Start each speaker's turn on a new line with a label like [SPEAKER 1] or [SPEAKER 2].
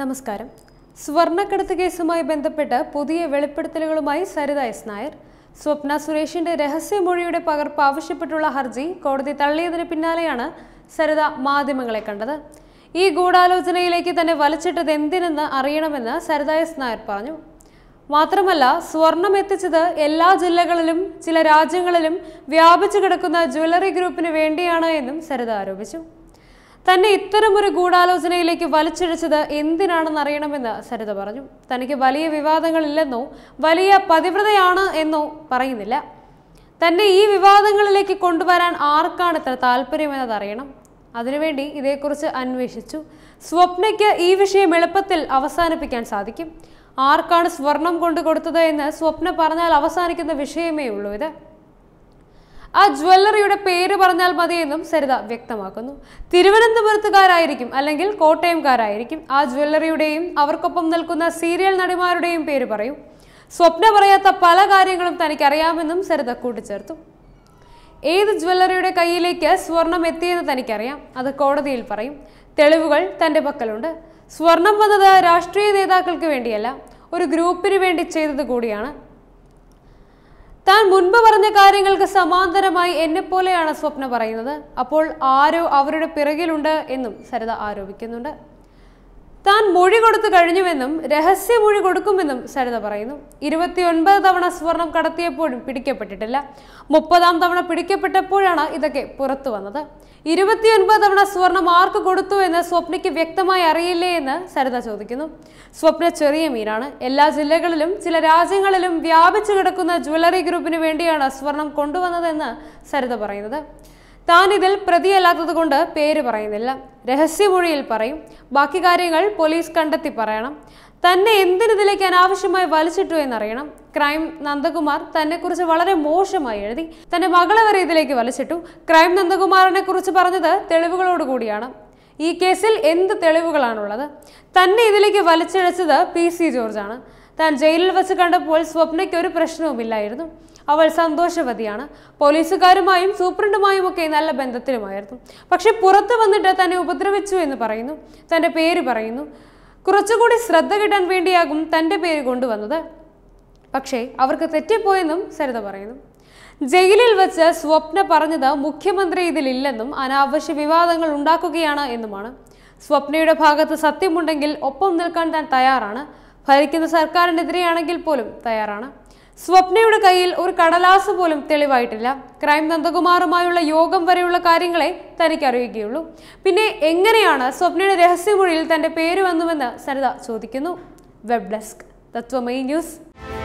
[SPEAKER 1] നമസ്കാരം സ്വർണ്ണക്കടത്ത് കേസുമായി ബന്ധപ്പെട്ട് പുതിയ വെളിപ്പെടുത്തലുകളുമായി സരിത എസ് നായർ സ്വപ്ന സുരേഷിന്റെ രഹസ്യമൊഴിയുടെ പകർപ്പ് ആവശ്യപ്പെട്ടുള്ള ഹർജി കോടതി തള്ളിയതിന് പിന്നാലെയാണ് സരിത മാധ്യമങ്ങളെ കണ്ടത് ഈ ഗൂഢാലോചനയിലേക്ക് തന്നെ വലിച്ചിട്ടത് എന്തിനെന്ന് അറിയണമെന്ന് സരിത എസ് നായർ പറഞ്ഞു മാത്രമല്ല സ്വർണം എത്തിച്ചത് എല്ലാ ജില്ലകളിലും ചില രാജ്യങ്ങളിലും വ്യാപിച്ചു കിടക്കുന്ന ജ്വല്ലറി ഗ്രൂപ്പിന് വേണ്ടിയാണ് എന്നും സരിത ആരോപിച്ചു തന്നെ ഇത്തരമൊരു ഗൂഢാലോചനയിലേക്ക് വലിച്ചിഴച്ചത് എന്തിനാണെന്ന് അറിയണമെന്ന് സരിത പറഞ്ഞു തനിക്ക് വലിയ വിവാദങ്ങളില്ലെന്നോ വലിയ പതിവ്രതയാണ് എന്നോ പറയുന്നില്ല തന്നെ ഈ വിവാദങ്ങളിലേക്ക് കൊണ്ടുവരാൻ ആർക്കാണ് ഇത്ര താല്പര്യമെന്നത് അറിയണം അതിനുവേണ്ടി ഇതേക്കുറിച്ച് അന്വേഷിച്ചു സ്വപ്നയ്ക്ക് ഈ വിഷയം എളുപ്പത്തിൽ അവസാനിപ്പിക്കാൻ സാധിക്കും ആർക്കാണ് സ്വർണം കൊണ്ടു കൊടുത്തത് എന്ന് സ്വപ്ന പറഞ്ഞാൽ അവസാനിക്കുന്ന വിഷയമേ ഉള്ളൂ ഇത് ആ ജ്വല്ലറിയുടെ പേര് പറഞ്ഞാൽ മതിയെന്നും സരിത വ്യക്തമാക്കുന്നു തിരുവനന്തപുരത്തുകാരായിരിക്കും അല്ലെങ്കിൽ കോട്ടയംകാരായിരിക്കും ആ ജ്വല്ലറിയുടെയും അവർക്കൊപ്പം നിൽക്കുന്ന സീരിയൽ നടിമാരുടെയും പേര് പറയും സ്വപ്ന പറയാത്ത പല കാര്യങ്ങളും തനിക്കറിയാമെന്നും സരിത കൂട്ടിച്ചേർത്തു ഏത് ജ്വല്ലറിയുടെ കയ്യിലേക്ക് സ്വർണം എത്തിയെന്ന് തനിക്കറിയാം അത് കോടതിയിൽ പറയും തെളിവുകൾ തൻ്റെ പക്കലുണ്ട് സ്വർണം വന്നത് രാഷ്ട്രീയ നേതാക്കൾക്ക് വേണ്ടിയല്ല ഒരു ഗ്രൂപ്പിന് വേണ്ടി ചെയ്തത് കൂടിയാണ് മുൻപ് പറഞ്ഞ കാര്യങ്ങൾക്ക് സമാന്തരമായി എന്നെപ്പോലെയാണ് സ്വപ്ന പറയുന്നത് അപ്പോൾ ആരോ അവരുടെ പിറകിലുണ്ട് എന്നും സരിത ആരോപിക്കുന്നുണ്ട് താൻ മൊഴി കൊടുത്തു കഴിഞ്ഞുവെന്നും രഹസ്യ മൊഴി കൊടുക്കുമെന്നും സരിത പറയുന്നു ഇരുപത്തിയൊൻപത് തവണ സ്വർണം കടത്തിയപ്പോഴും പിടിക്കപ്പെട്ടിട്ടില്ല മുപ്പതാം തവണ പിടിക്കപ്പെട്ടപ്പോഴാണ് ഇതൊക്കെ പുറത്തു വന്നത് ഇരുപത്തിയൊൻപത് തവണ സ്വർണം ആർക്ക് കൊടുത്തു എന്ന് സ്വപ്നയ്ക്ക് വ്യക്തമായി അറിയില്ലേ എന്ന് സരിത ചോദിക്കുന്നു സ്വപ്ന ചെറിയ മീനാണ് എല്ലാ ജില്ലകളിലും ചില രാജ്യങ്ങളിലും വ്യാപിച്ചു കിടക്കുന്ന ജ്വല്ലറി ഗ്രൂപ്പിന് വേണ്ടിയാണ് സ്വർണം കൊണ്ടുവന്നതെന്ന് സരിത പറയുന്നത് താൻ ഇതിൽ കൊണ്ട് പേര് പറയുന്നില്ല രഹസ്യമൊഴിയിൽ പറയും ബാക്കി കാര്യങ്ങൾ പോലീസ് കണ്ടെത്തി പറയണം തന്നെ എന്തിനിതിലേക്ക് അനാവശ്യമായി വലിച്ചിട്ടു എന്നറിയണം ക്രൈം നന്ദകുമാർ തന്നെക്കുറിച്ച് വളരെ മോശമായി എഴുതി തന്റെ മകളെ വരെ ഇതിലേക്ക് വലിച്ചിട്ടു ക്രൈം നന്ദകുമാറിനെ കുറിച്ച് പറഞ്ഞത് തെളിവുകളോടുകൂടിയാണ് ഈ കേസിൽ എന്ത് തെളിവുകളാണുള്ളത് തന്നെ ഇതിലേക്ക് വലിച്ചിഴച്ചത് പി സി ജോർജാണ് താൻ ജയിലിൽ വെച്ച് കണ്ടപ്പോൾ സ്വപ്നയ്ക്ക് ഒരു പ്രശ്നവുമില്ലായിരുന്നു അവൾ സന്തോഷവതിയാണ് പോലീസുകാരുമായും സൂപ്രണ്ടുമായും ഒക്കെ നല്ല ബന്ധത്തിലുമായിരുന്നു പക്ഷെ പുറത്തു വന്നിട്ട് തന്നെ ഉപദ്രവിച്ചു എന്ന് പറയുന്നു തൻ്റെ പേര് പറയുന്നു കുറച്ചുകൂടി ശ്രദ്ധ കിട്ടാൻ വേണ്ടിയാകും തൻ്റെ പേര് കൊണ്ടുവന്നത് പക്ഷേ അവർക്ക് തെറ്റിപ്പോയെന്നും സരിത പറയുന്നു ജയിലിൽ വെച്ച് സ്വപ്ന പറഞ്ഞത് മുഖ്യമന്ത്രി ഇതിലില്ലെന്നും അനാവശ്യ വിവാദങ്ങൾ ഉണ്ടാക്കുകയാണ് എന്നുമാണ് സ്വപ്നയുടെ ഭാഗത്ത് സത്യമുണ്ടെങ്കിൽ ഒപ്പം നിൽക്കാൻ താൻ തയ്യാറാണ് ഭരിക്കുന്ന സർക്കാരിനെതിരെയാണെങ്കിൽ പോലും തയ്യാറാണ് സ്വപ്നയുടെ കയ്യിൽ ഒരു കടലാസ് പോലും തെളിവായിട്ടില്ല ക്രൈം നന്ദകുമാറുമായുള്ള യോഗം വരെയുള്ള കാര്യങ്ങളെ തനിക്ക് അറിയുകയുള്ളൂ പിന്നെ എങ്ങനെയാണ് സ്വപ്നയുടെ രഹസ്യമൊഴിയിൽ തന്റെ പേര് വന്നുവെന്ന് സരിത ചോദിക്കുന്നു വെബ് ഡെസ്ക് തത്വമൈ ന്യൂസ്